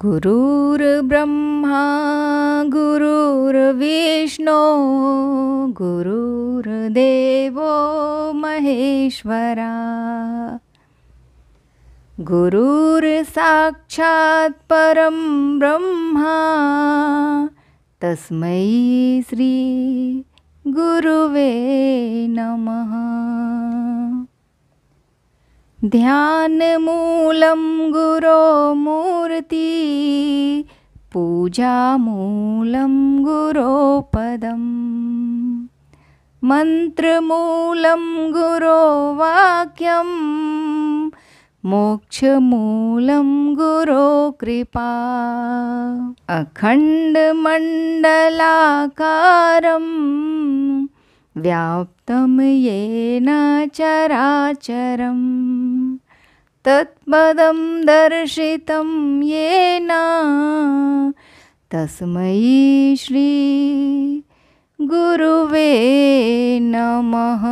गुरुर्ब्रह्मा गुरुर्विष्णो गुरुर्देव महेश्वरा गुरुर्साक्षात् परं ब्रह्मा तस्मै श्री गुरुवे नमः ध्यानमूलं गुरो मूर्ति पूजामूलं गुरोपदम् मन्त्रमूलं गुरोवाक्यं मोक्षमूलं गुरोकृपा अखण्डमण्डलाकारं व्याप्तं येन चराचरम् तत्पदं दर्शितं येना तस्मै श्री गुरुवे नमः